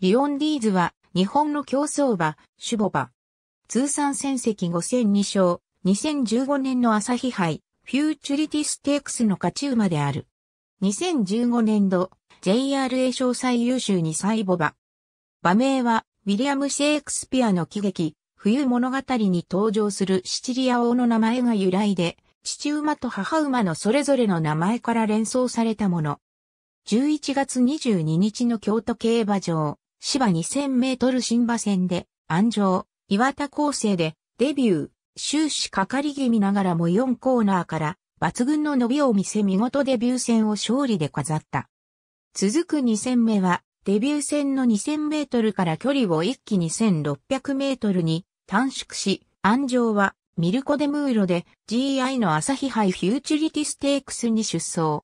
リオンディーズは日本の競走馬、シュボバ。通算戦績5戦2勝、2015年の朝日杯、フューチュリティステークスの勝ち馬である。2015年度、JRA 賞最優秀2歳ボバ。馬名は、ウィリアム・シェイクスピアの喜劇、冬物語に登場するシチリア王の名前が由来で、父馬と母馬のそれぞれの名前から連想されたもの。11月22日の京都競馬場。芝2000メートル新馬戦で、安城、岩田構成で、デビュー、終始かかり気味ながらも4コーナーから、抜群の伸びを見せ見事デビュー戦を勝利で飾った。続く2戦目は、デビュー戦の2000メートルから距離を一気に1600メートルに短縮し、安城はミルコ・デ・ムーロで GI の朝日杯フューチュリティステークスに出走。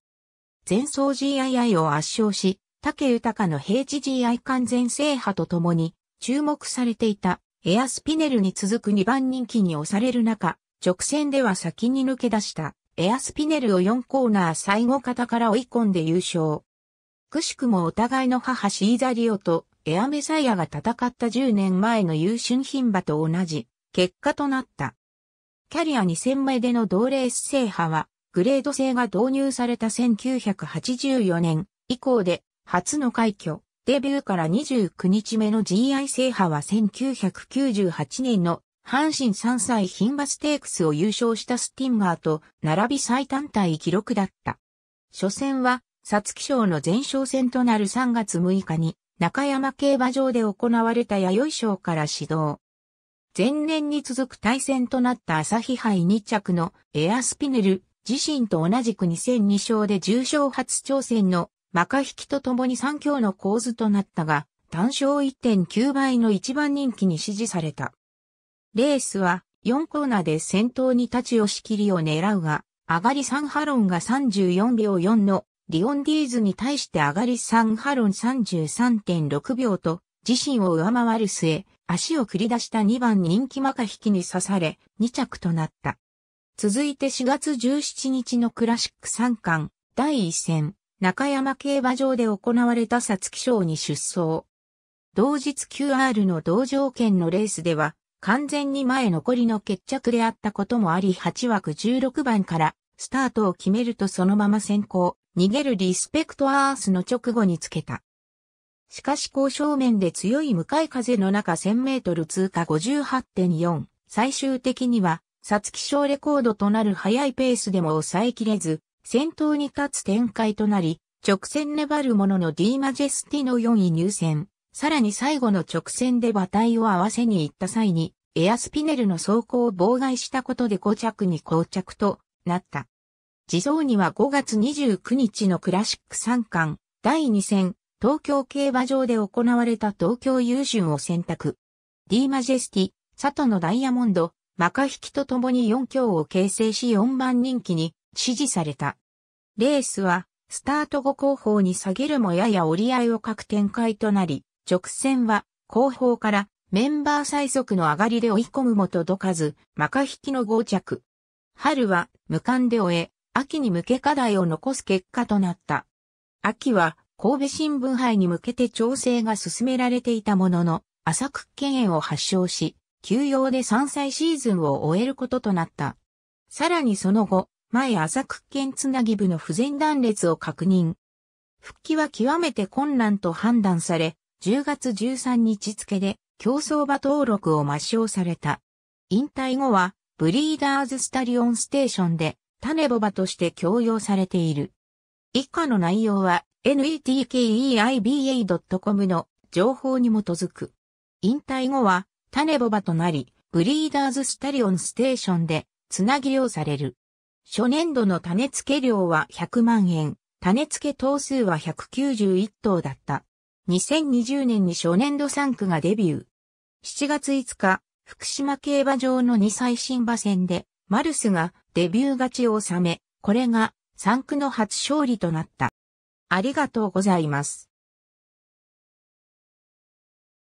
前走 GII を圧勝し、竹豊の平地 GI 完全制覇とともに注目されていたエアスピネルに続く2番人気に押される中、直線では先に抜け出したエアスピネルを4コーナー最後方から追い込んで優勝。くしくもお互いの母シーザリオとエアメサイアが戦った10年前の優春品馬と同じ結果となった。キャリア2000名での同レース制覇はグレード制が導入された1984年以降で初の快挙、デビューから29日目の GI 制覇は1998年の阪神3歳ン馬ステークスを優勝したスティンガーと並び最短体記録だった。初戦は、サツキ賞の前哨戦となる3月6日に、中山競馬場で行われた弥生賞から始動。前年に続く対戦となった朝日杯2着のエアスピネル、自身と同じく2002勝で重賞初挑戦のマカヒキと共に3強の構図となったが、単勝1.9倍の一番人気に支持された。レースは4コーナーで先頭に立ち押し切りを狙うが、上がり3ハロンが34秒4のリオンディーズに対して上がり3ハロン33.6秒と自身を上回る末、足を繰り出した2番人気マカヒキに刺され2着となった。続いて4月17日のクラシック3冠第1戦中山競馬場で行われた皐月賞に出走。同日 QR の同条件のレースでは、完全に前残りの決着であったこともあり、8枠16番からスタートを決めるとそのまま先行、逃げるリスペクトアースの直後につけた。しかし交渉面で強い向かい風の中1000メートル通過58.4、最終的には、皐月賞レコードとなる速いペースでも抑えきれず、先頭に立つ展開となり、直線粘るもののディーマジェスティの4位入選。さらに最後の直線で馬体を合わせに行った際に、エアスピネルの走行を妨害したことで5着に膠着となった。地蔵には5月29日のクラシック3冠、第2戦、東京競馬場で行われた東京優順を選択。ディーマジェスティ、佐藤のダイヤモンド、マカヒキと共に4強を形成し4番人気に指示された。レースは、スタート後後方に下げるもやや折り合いを欠く展開となり、直線は後方からメンバー最速の上がりで追い込むも届かず、マカ引きの合着。春は無冠で終え、秋に向け課題を残す結果となった。秋は神戸新聞杯に向けて調整が進められていたものの、浅く権炎を発症し、休養で3歳シーズンを終えることとなった。さらにその後、前浅く県つなぎ部の不全断裂を確認。復帰は極めて困難と判断され、10月13日付で競走馬登録を抹消された。引退後は、ブリーダーズスタリオンステーションで、種ボバとして供用されている。以下の内容は、netkeiba.com の情報に基づく。引退後は、種ボバとなり、ブリーダーズスタリオンステーションで、つなぎ漁される。初年度の種付け量は100万円、種付け頭数は191頭だった。2020年に初年度3区がデビュー。7月5日、福島競馬場の2歳新馬戦で、マルスがデビュー勝ちを収め、これが3区の初勝利となった。ありがとうございます。